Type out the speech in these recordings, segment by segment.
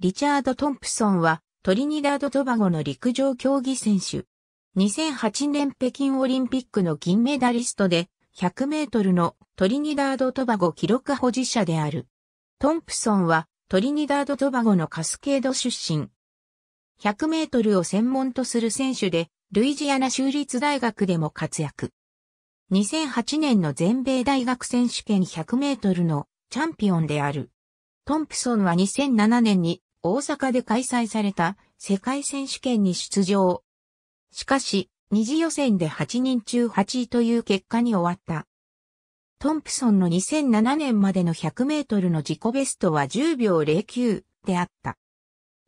リチャード・トンプソンはトリニダード・トバゴの陸上競技選手。2008年北京オリンピックの銀メダリストで100メートルのトリニダード・トバゴ記録保持者である。トンプソンはトリニダード・トバゴのカスケード出身。100メートルを専門とする選手で、ルイジアナ州立大学でも活躍。2008年の全米大学選手権100メートルのチャンピオンである。トンプソンは2007年に大阪で開催された世界選手権に出場。しかし、二次予選で8人中8位という結果に終わった。トンプソンの2007年までの100メートルの自己ベストは10秒09であった。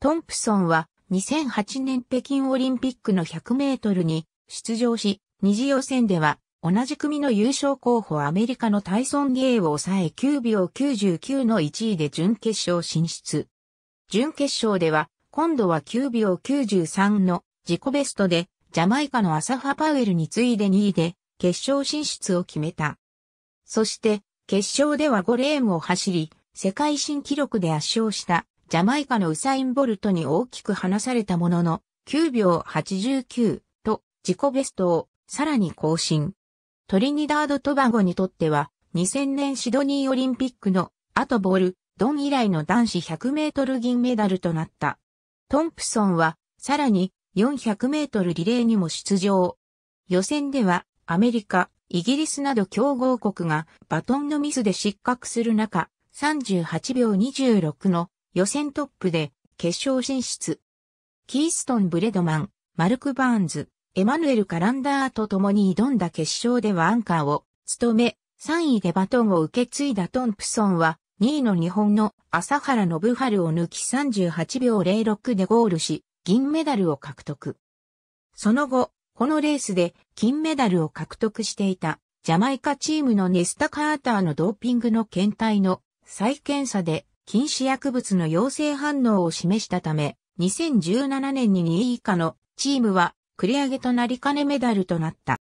トンプソンは2008年北京オリンピックの100メートルに出場し、二次予選では同じ組の優勝候補アメリカのタイソン・ゲイを抑え9秒99の1位で準決勝進出。準決勝では、今度は9秒93の自己ベストで、ジャマイカのアサファ・パウエルに次いで2位で、決勝進出を決めた。そして、決勝では5レーンを走り、世界新記録で圧勝したジャマイカのウサイン・ボルトに大きく離されたものの、9秒89と自己ベストをさらに更新。トリニダード・トバゴにとっては、2000年シドニーオリンピックの後ボール、ドン以来の男子100メートル銀メダルとなった。トンプソンは、さらに400メートルリレーにも出場。予選では、アメリカ、イギリスなど強豪国がバトンのミスで失格する中、38秒26の予選トップで決勝進出。キーストン・ブレドマン、マルク・バーンズ、エマヌエル・カランダーと共に挑んだ決勝ではアンカーを務め、3位でバトンを受け継いだトンプソンは2位の日本の朝原信春を抜き38秒06でゴールし、銀メダルを獲得。その後、このレースで金メダルを獲得していたジャマイカチームのネスタ・カーターのドーピングの検体の再検査で禁止薬物の陽性反応を示したため、2017年に2位以下のチームは繰り上げとなり金メダルとなった。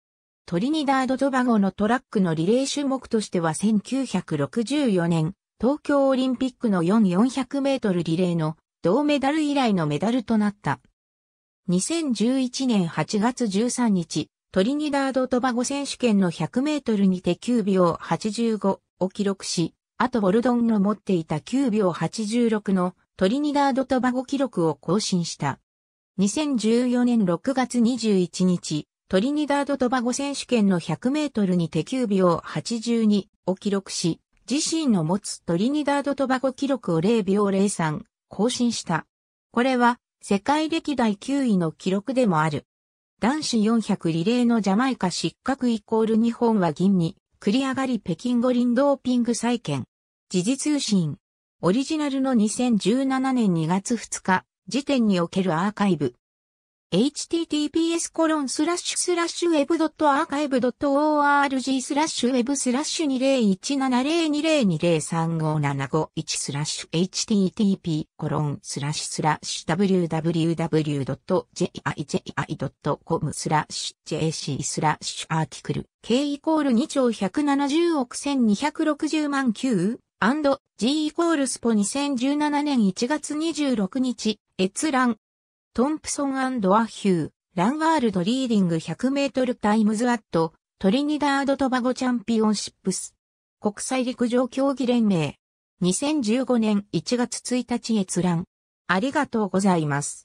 トリニダード・トバゴのトラックのリレー種目としては1964年東京オリンピックの4400メートルリレーの銅メダル以来のメダルとなった。2011年8月13日、トリニダード・トバゴ選手権の100メートルにて9秒85を記録し、あとボルドンの持っていた9秒86のトリニダード・トバゴ記録を更新した。2014年6月21日、トリニダード・トバゴ選手権の100メートルにて9秒82を記録し、自身の持つトリニダード・トバゴ記録を0秒03更新した。これは世界歴代9位の記録でもある。男子400リレーのジャマイカ失格イコール日本は銀に繰り上がり北京五輪ドーピング再建。時事通信。オリジナルの2017年2月2日時点におけるアーカイブ。https コロンスラッシュスラッシュウェブドットアーカイブドット org スラッシュウェブスラッシュ20170202035751スラッシュ http コロンスラッシュスラッシュ www.jiji.com スラッシュ jc スラッシュアーティクル k イコール2兆170億1260万9 and g イコールスポ2017年1月26日閲覧トンプソンアヒュー、ランワールドリーディング100メートルタイムズアット、トリニダード・トバゴチャンピオンシップス。国際陸上競技連盟。2015年1月1日閲覧。ありがとうございます。